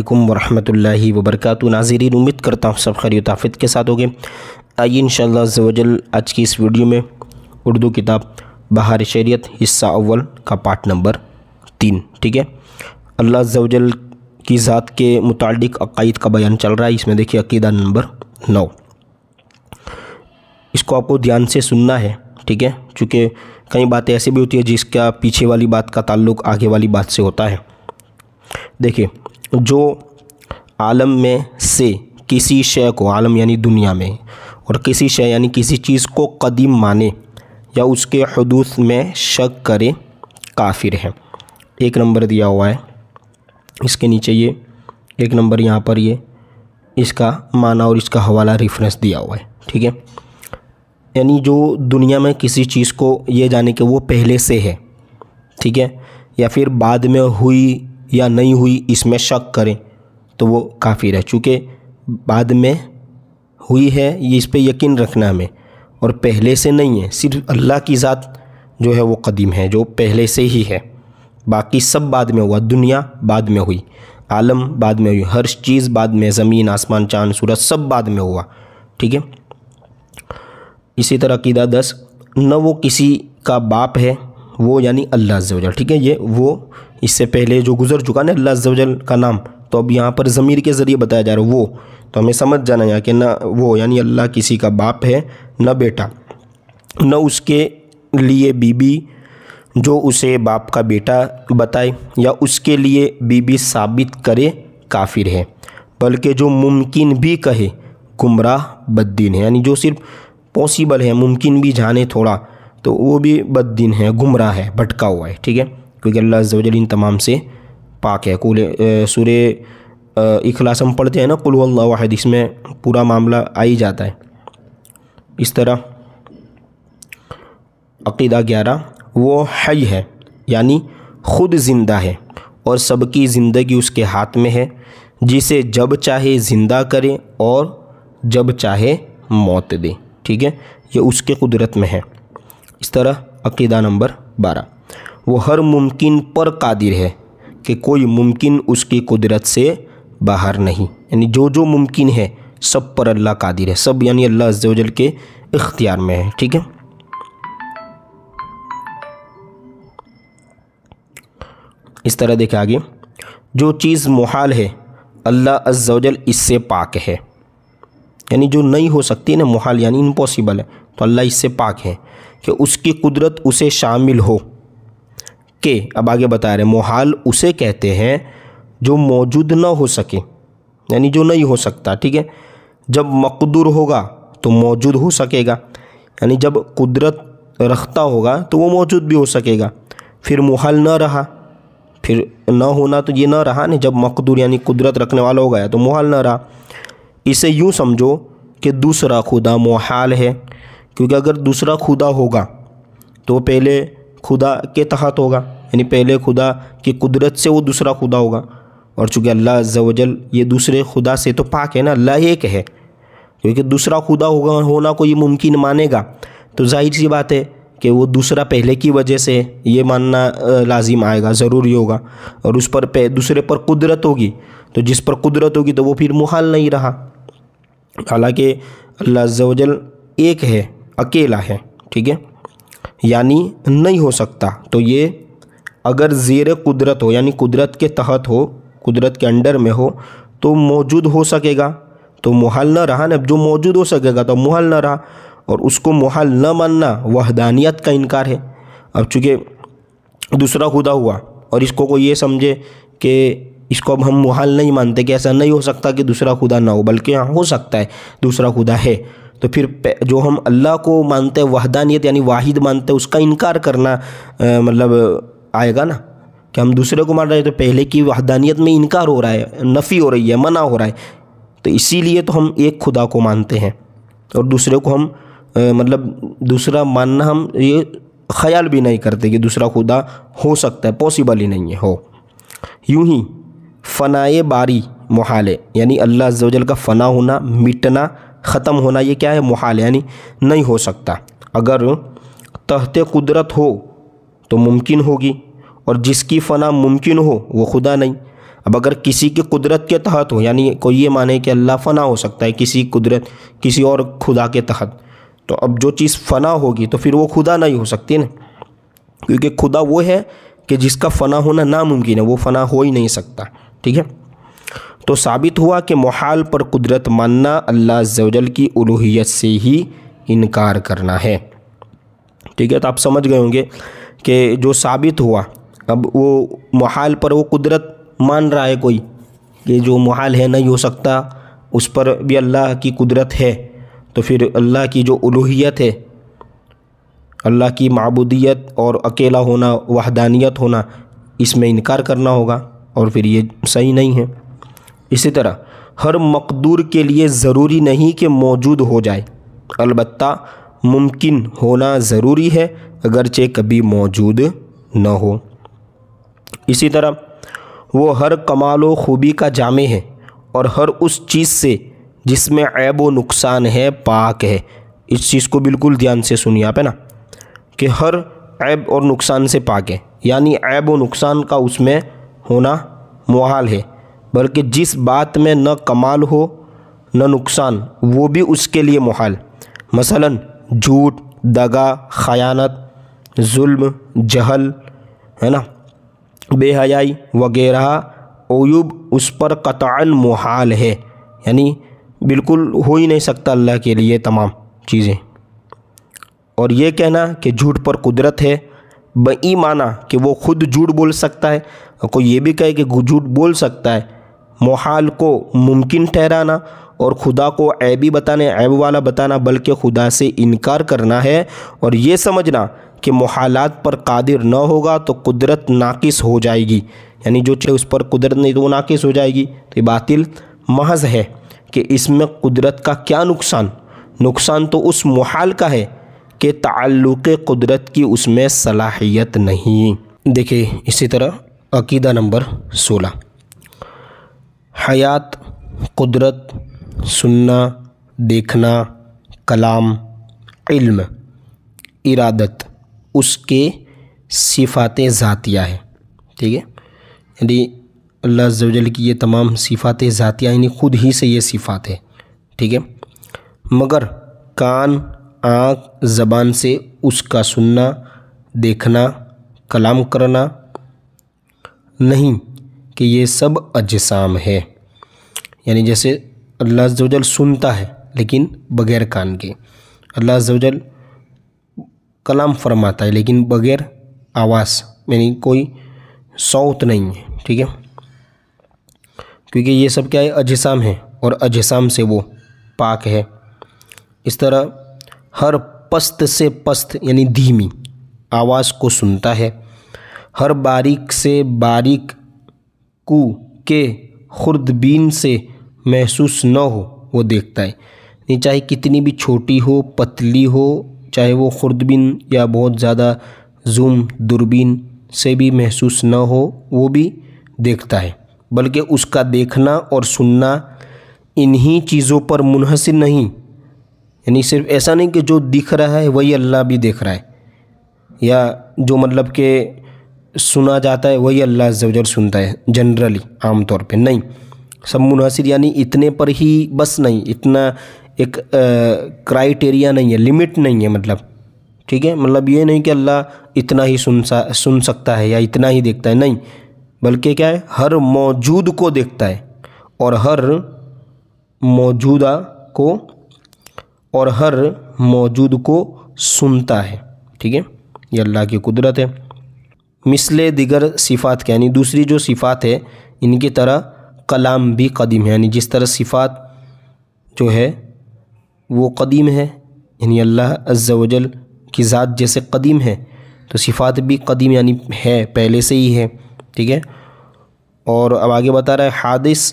अल्लाम वरहमल वबरक नाजरीन उम्मीद करता हूँ सब खैर ताफत के साथ हो गए आइए इन शजल आज की इस वीडियो में उर्दू किताब बहार शरीत हिस्सा अव्वल का पार्ट नंबर तीन ठीक है अल्लाह जवजल की ज़ात के मुतालिक अकायद का बयान चल रहा है इसमें देखिए अकीदा नंबर नौ इसको आपको ध्यान से सुनना है ठीक है चूँकि कई बातें ऐसी भी होती है जिसका पीछे वाली बात का ताल्लुक आगे वाली बात से होता है देखिए जो आलम में से किसी शय को आलम यानी दुनिया में और किसी शय यानी किसी चीज़ को कदीम माने या उसके हदूस में शक करे काफिर है एक नंबर दिया हुआ है इसके नीचे ये एक नंबर यहाँ पर ये इसका माना और इसका हवाला रेफरेंस दिया हुआ है ठीक है यानी जो दुनिया में किसी चीज़ को ये जाने के वो पहले से है ठीक है या फिर बाद में हुई या नहीं हुई इसमें शक करें तो वो काफ़ी रह चुके बाद में हुई है ये इस पर यकीन रखना हमें और पहले से नहीं है सिर्फ अल्लाह की ज़ात जो है वो कदीम है जो पहले से ही है बाकी सब बाद में हुआ दुनिया बाद में हुई आलम बाद में हुई हर चीज़ बाद में ज़मीन आसमान चाँद सूरज सब बाद में हुआ ठीक है इसी तरह कीदा दस न वो किसी का बाप है वो यानी अल्लाह अज्जल ठीक है ये वो इससे पहले जो गुजर चुका ना अल्लाह अज्जल का नाम तो अब यहाँ पर ज़मीर के ज़रिए बताया जा रहा है वो तो हमें समझ जाना यहाँ कि ना वो यानी अल्लाह किसी का बाप है न बेटा न उसके लिए बीबी जो उसे बाप का बेटा बताए या उसके लिए बीबी साबित करे काफिर है बल्कि जो मुमकिन भी कहे गुमराह बद्दीन है यानी जो सिर्फ पॉसिबल है मुमकिन भी जाने थोड़ा तो वो भी बद दिन है गुमराह है भटका हुआ है ठीक है क्योंकि अल्लाह वजल इन तमाम से पाक है कुल सूर इखलास हम पढ़ते हैं ना कुल वाहद इसमें पूरा मामला आ ही जाता है इस तरह अकीदा ग्यारह वो हय है यानी खुद जिंदा है और सबकी ज़िंदगी उसके हाथ में है जिसे जब चाहे ज़िंदा करे और जब चाहे मौत दे ठीक है ये उसके कुदरत में है इस तरह अकीदा नंबर बारह वो हर मुमकिन पर कादिर है कि कोई मुमकिन उसकी कुदरत से बाहर नहीं यानी जो जो मुमकिन है सब पर अल्लाह कादिर है सब यानी अल्लाह अज्जल के इख्तियार में है ठीक है इस तरह देखें आगे जो चीज़ मुहाल है अल्लाह अज्जल इससे पाक है यानी जो नहीं हो सकती ना मुहाल यानी इम्पॉसिबल है तो अल्लाह इससे पाक है कि उसकी कुदरत उसे शामिल हो के अब आगे बता रहे मोहाल उसे कहते हैं जो मौजूद ना हो सके यानी जो नहीं हो सकता ठीक है जब मकदूर होगा तो मौजूद हो सकेगा यानी जब कुदरत रखता होगा तो वो मौजूद भी हो सकेगा फिर मोहल न रहा फिर न होना तो ये ना रहा नहीं जब मकदूर यानी कुदरत रखने वाला हो गया तो मोहल न रहा इसे यूँ समझो कि दूसरा खुदा मोहाल है क्योंकि अगर दूसरा खुदा होगा तो पहले खुदा के तहत होगा यानी पहले खुदा की कुदरत से वो दूसरा खुदा होगा और चूँकि अल्लाह अज्जल ये दूसरे खुदा से तो पाक है ना अल्लाह एक है क्योंकि दूसरा खुदा होगा होना कोई मुमकिन मानेगा तो जाहिर सी बात है कि वो दूसरा पहले की वजह से ये मानना लाजिम आएगा ज़रूरी होगा और उस पर दूसरे पर कुदरत होगी तो जिस पर कुदरत होगी तो वो फिर मुहाल नहीं रहा हालाँकि अल्लाह जल एक है अकेला है ठीक है यानी नहीं हो सकता तो ये अगर ज़ेर कुदरत हो यानी कुदरत के तहत हो कुदरत के अंडर में हो तो मौजूद हो सकेगा तो मुहाल न रहा ना जो मौजूद हो सकेगा तो मुहाल न रहा और उसको मुहाल न मानना वहदानियत का इनकार है अब चूँकि दूसरा खुदा हुआ और इसको कोई ये समझे कि इसको अब हम मुहाल नहीं मानते कि ऐसा नहीं हो सकता कि दूसरा खुदा ना हो बल्कि हाँ हो सकता है दूसरा खुदा है तो फिर जो हम अल्लाह को मानते हैं वहदानियत यानी वाहिद मानते हैं उसका इनकार करना मतलब आएगा ना कि हम दूसरे को मान रहे हैं तो पहले की वहदानियत में इनकार हो रहा है नफ़ी हो रही है मना हो रहा है तो इसीलिए तो हम एक खुदा को मानते हैं और दूसरे को हम मतलब दूसरा मानना हम ये ख्याल भी नहीं करते कि दूसरा खुदा हो सकता है पॉसिबल ही नहीं है हो यूं ही फ़नाए बारी महाले यानी अल्लाह जल का फ़ना होना मिटना ख़त्म होना ये क्या है मुहाल यानी नहीं हो सकता अगर तहत कुदरत हो तो मुमकिन होगी और जिसकी फ़ना मुमकिन हो वो खुदा नहीं अब अगर किसी के कुदरत के तहत हो यानी कोई ये माने कि अल्लाह फ़ना हो सकता है किसी कुदरत किसी और खुदा के तहत तो अब जो चीज़ फ़ना होगी तो फिर वो खुदा नहीं हो सकती ना क्योंकि खुदा वो है कि जिसका फ़ना होना नामुमकिन है वो फ़ना हो ही नहीं सकता ठीक है तो साबित हुआ कि महाल पर कुदरत मानना अल्लाह जवजल की उलूहियत से ही इनकार करना है ठीक है तो आप समझ गए होंगे कि जो साबित हुआ अब वो महाल पर वो कुदरत मान रहा है कोई कि जो महाल है नहीं हो सकता उस पर भी अल्लाह की कुदरत है तो फिर अल्लाह की जो उलूहियत है अल्लाह की मबूदियत और अकेला होना वहदानियत होना इसमें इनकार करना होगा और फिर ये सही नहीं है इसी तरह हर मकदूर के लिए ज़रूरी नहीं कि मौजूद हो जाए अलबत् मुमकिन होना ज़रूरी है अगरचे कभी मौजूद न हो इसी तरह वो हर कमाल व खूबी का जाम है और हर उस चीज़ से जिसमें ऐब व नुकसान है पाक है इस चीज़ को बिल्कुल ध्यान से सुनिए आप है ना कि हर ऐब और नुकसान से पाक है यानी ऐब व नुकसान का उसमें होना मुहाल है बल्कि जिस बात में न कमाल हो न नुकसान वो भी उसके लिए मुहाल मसलन झूठ दगा ख़यानत जुल्म जहल है ना बेहयाई वगैरह ओयूब उस पर कतान मुहाल है यानी बिल्कुल हो ही नहीं सकता अल्लाह के लिए तमाम चीज़ें और ये कहना कि झूठ पर कुदरत है बई माना कि वो खुद झूठ बोल सकता है और कोई ये भी कहे कि झूठ बोल सकता है मोहाल को मुमकिन ठहराना और खुदा को ऐबी बताने ऐब वाला बताना बल्कि खुदा से इनकार करना है और ये समझना कि मोहालात पर कादिर न होगा तो कुदरत नाकिस हो जाएगी यानी जो चीज़ उस पर कुदरत नहीं तो वो नाकिस हो जाएगी तो ये बातिल महज है कि इसमें कुदरत का क्या नुकसान नुकसान तो उस महाल का है कि ताल्लुक़ कुदरत की उसमें सलाहियत नहीं देखिए इसी तरह अकीदा नंबर सोलह हयात कुदरत सुनना देखना कलाम इल्म इरादत उसके सिफ़ात ज़ातिया है ठीक है यानी अल्लाह जवजल की ये तमाम सिफ़ात ज़ातिया यानी ख़ुद ही से ये सिफ़ात है ठीक है मगर कान आँख ज़बान से उसका सुनना देखना कलाम करना नहीं कि ये सब अजसाम है यानी जैसे अल्लाह जजल सुनता है लेकिन बग़ैर कान के अल्लाह जजल कलाम फरमाता है लेकिन बग़ैर आवाज़ यानी कोई सौत नहीं है ठीक है क्योंकि ये सब क्या है अजसाम है और अजसाम से वो पाक है इस तरह हर पस्त से पस्त यानी धीमी आवाज़ को सुनता है हर बारीक से बारीक कु के खुर्दबीन से महसूस न हो वो देखता है चाहे कितनी भी छोटी हो पतली हो चाहे वो खुर्दबीन या बहुत ज़्यादा जूम दूरबीन से भी महसूस न हो वो भी देखता है बल्कि उसका देखना और सुनना इन्हीं चीज़ों पर मुनहसर नहीं यानी सिर्फ ऐसा नहीं कि जो दिख रहा है वही अल्लाह भी देख रहा है या जो मतलब के सुना जाता है वही अल्लाह जवजल सुनता है जनरली आम तौर पर नहीं सब मुनासिर यानी इतने पर ही बस नहीं इतना एक क्राइटेरिया नहीं है लिमिट नहीं है मतलब ठीक है मतलब ये नहीं कि अल्लाह इतना ही सुन सा सुन सकता है या इतना ही देखता है नहीं बल्कि क्या है हर मौजूद को देखता है और हर मौजूदा को और हर मौजूद को सुनता है ठीक है ये अल्लाह की कुदरत है मिसल दिगर सिफ़ात के यानी दूसरी जो सिफ़ात है इनकी तरह कलाम भी कदीम है यानी जिस तरह सिफ़ात जो है वो कदीम है यानी अल्लाह अज्जल की ज़ात जैसे कदीम है तो सिफ़ात भी कदीम यानी है पहले से ही है ठीक है और अब आगे बता रहा है हादिस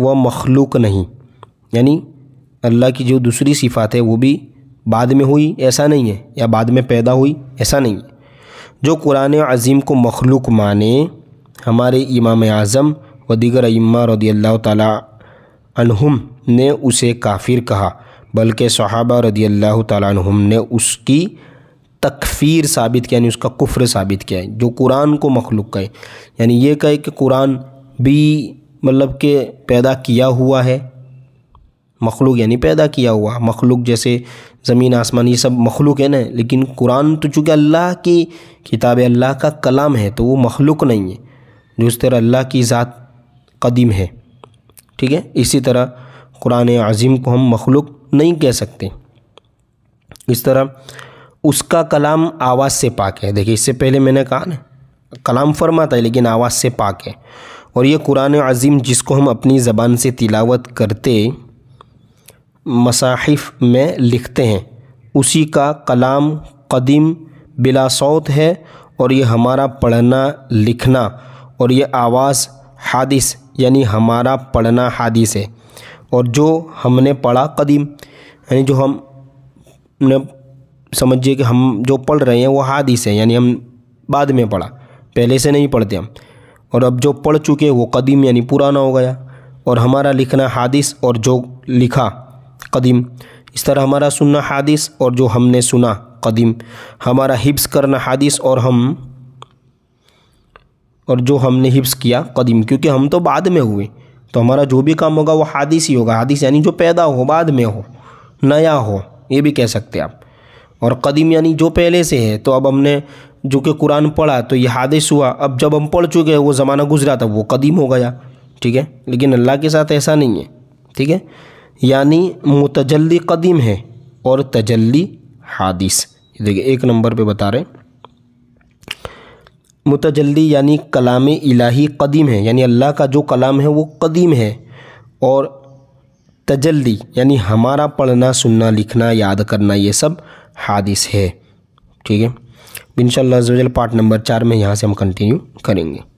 व मखलूक नहीं यानी अल्लाह की जो दूसरी सिफ़ात है वो भी बाद में हुई ऐसा नहीं है या बाद में पैदा हुई ऐसा नहीं है जो कुरान अज़ीम को मखलूक माने हमारे इमाम आज़म व दीगर इम्मा रदी अल्लाह तहम ने उसे काफिर कहा बल्कि सहाबा रदी अल्लाह तहम ने उसकी तकफ़ीर साबित किया यानी उसका कुफ्र साबित किया है जो कुरान को मखलूक कहे यानी ये कहे कि कुरान भी मतलब के पैदा किया हुआ है मखलूक यानी पैदा किया हुआ मखलूक जैसे ज़मीन आसमान ये सब मखलूक है ना लेकिन कुरान तो चूँकि अल्लाह की किताब अल्लाह का कलाम है तो वो मखलूक नहीं है जो इस तरह अल्लाह की ज़ात कदीम है ठीक है इसी तरह कुरान अज़ीम को हम मखलूक नहीं कह सकते इस तरह उसका कलाम आवाज़ से पाक है देखिए इससे पहले मैंने कहा ना कलाम फरमाता है लेकिन आवाज़ से पाक है और ये कुरान अज़ीम जिसको हम अपनी ज़बान से तिलावत करते मसाहिफ में लिखते हैं उसी का कलाम कदीम बिलासौत है और ये हमारा पढ़ना लिखना और ये आवाज़ हादिस यानी हमारा पढ़ना हादिस है और जो हमने पढ़ा कदीम यानी जो हम ने समझिए कि हम जो पढ़ रहे हैं वो हादिस है यानी हम बाद में पढ़ा पहले से नहीं पढ़ते हम और अब जो पढ़ चुके वो कदीम यानी पुराना हो गया और हमारा लिखना हादिस और जो लिखा कदीम इस तरह हमारा सुनना हादिस और जो हमने सुना कदीम हमारा हिब्स करना हादिस और हम और जो हमने हिब्स किया कदीम क्योंकि हम तो बाद में हुए तो हमारा जो भी काम होगा वो हादिस ही होगा हादिस यानी जो पैदा हो बाद में हो नया हो ये भी कह सकते आप और कदीम यानी जो पहले से है तो अब हमने जो कि कुरान पढ़ा तो ये हादिस हुआ अब जब हम पढ़ चुके हैं वो ज़माना गुजरा था वो कदीम हो गया ठीक है लेकिन अल्लाह के साथ ऐसा नहीं है ठीक है यानी मुतजल्ली कदीम है और तजल्ली हादिस देखिए एक नंबर पे बता रहे मुतजल्ली यानी कलाम इलाही कदीम है यानी अल्लाह का जो कलाम है वो कदीम है और तजल्ली यानी हमारा पढ़ना सुनना लिखना याद करना ये सब हादिस है ठीक है इन शाला पार्ट नंबर चार में यहाँ से हम कंटिन्यू करेंगे